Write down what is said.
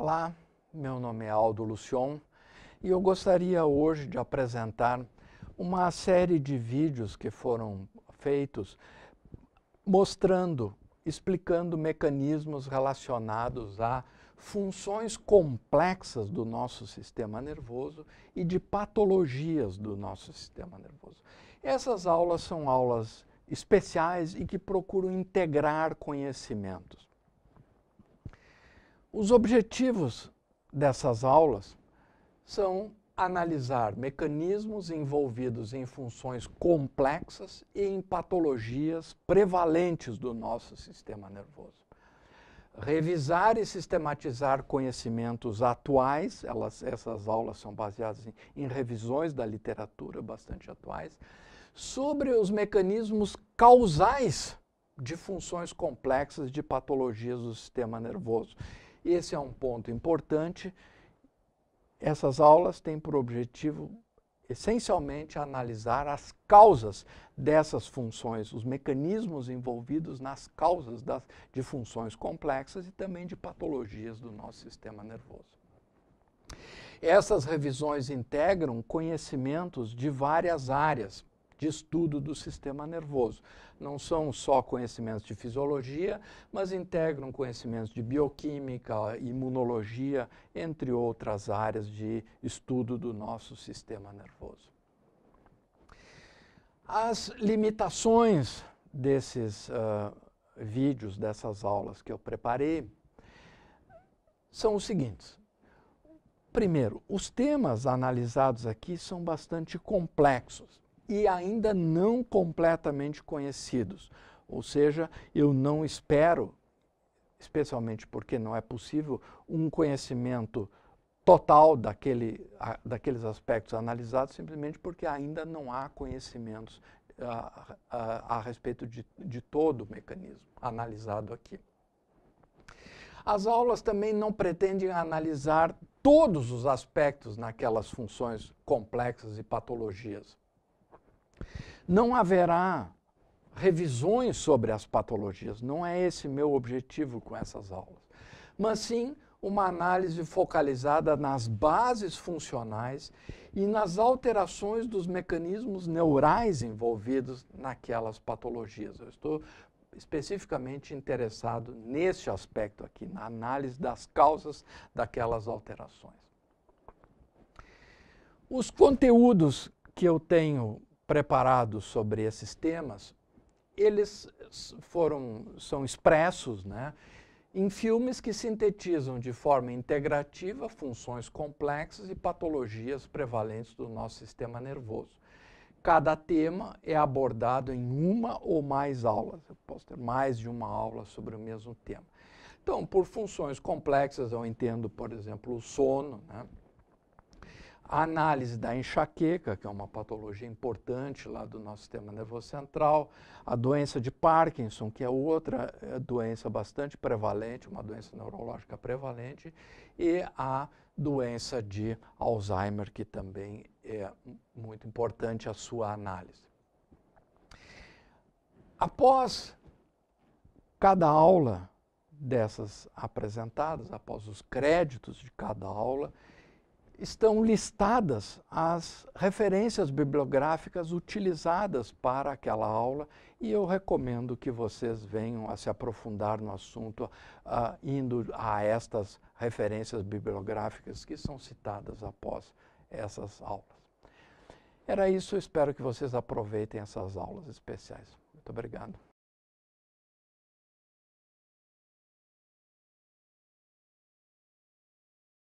Olá, meu nome é Aldo Lucion e eu gostaria hoje de apresentar uma série de vídeos que foram feitos mostrando, explicando mecanismos relacionados a funções complexas do nosso sistema nervoso e de patologias do nosso sistema nervoso. Essas aulas são aulas especiais e que procuram integrar conhecimentos. Os objetivos dessas aulas são analisar mecanismos envolvidos em funções complexas e em patologias prevalentes do nosso sistema nervoso. Revisar e sistematizar conhecimentos atuais, elas, essas aulas são baseadas em, em revisões da literatura bastante atuais, sobre os mecanismos causais de funções complexas de patologias do sistema nervoso. Esse é um ponto importante. Essas aulas têm por objetivo essencialmente analisar as causas dessas funções, os mecanismos envolvidos nas causas das, de funções complexas e também de patologias do nosso sistema nervoso. Essas revisões integram conhecimentos de várias áreas, de estudo do sistema nervoso. Não são só conhecimentos de fisiologia, mas integram conhecimentos de bioquímica, imunologia, entre outras áreas de estudo do nosso sistema nervoso. As limitações desses uh, vídeos, dessas aulas que eu preparei, são os seguintes. Primeiro, os temas analisados aqui são bastante complexos e ainda não completamente conhecidos. Ou seja, eu não espero, especialmente porque não é possível, um conhecimento total daquele, a, daqueles aspectos analisados, simplesmente porque ainda não há conhecimentos a, ah, a, ah, a respeito de, de todo o mecanismo analisado aqui. As aulas também não pretendem analisar todos os aspectos naquelas funções complexas e patologias. Não haverá revisões sobre as patologias, não é esse meu objetivo com essas aulas, mas sim uma análise focalizada nas bases funcionais e nas alterações dos mecanismos neurais envolvidos naquelas patologias. Eu estou especificamente interessado nesse aspecto aqui, na análise das causas daquelas alterações. Os conteúdos que eu tenho preparados sobre esses temas, eles foram são expressos, né, em filmes que sintetizam de forma integrativa funções complexas e patologias prevalentes do nosso sistema nervoso. Cada tema é abordado em uma ou mais aulas. Eu posso ter mais de uma aula sobre o mesmo tema. Então, por funções complexas, eu entendo, por exemplo, o sono, né? A análise da enxaqueca, que é uma patologia importante lá do nosso sistema nervoso central, a doença de Parkinson, que é outra eh, doença bastante prevalente, uma doença neurológica prevalente, e a doença de Alzheimer, que também é muito importante a sua análise. Após cada aula dessas apresentadas, após os créditos de cada aula, estão listadas as referências bibliográficas utilizadas para aquela aula e eu recomendo que vocês venham a se aprofundar no assunto uh, indo a estas referências bibliográficas que são citadas após essas aulas. Era isso, espero que vocês aproveitem essas aulas especiais. Muito obrigado.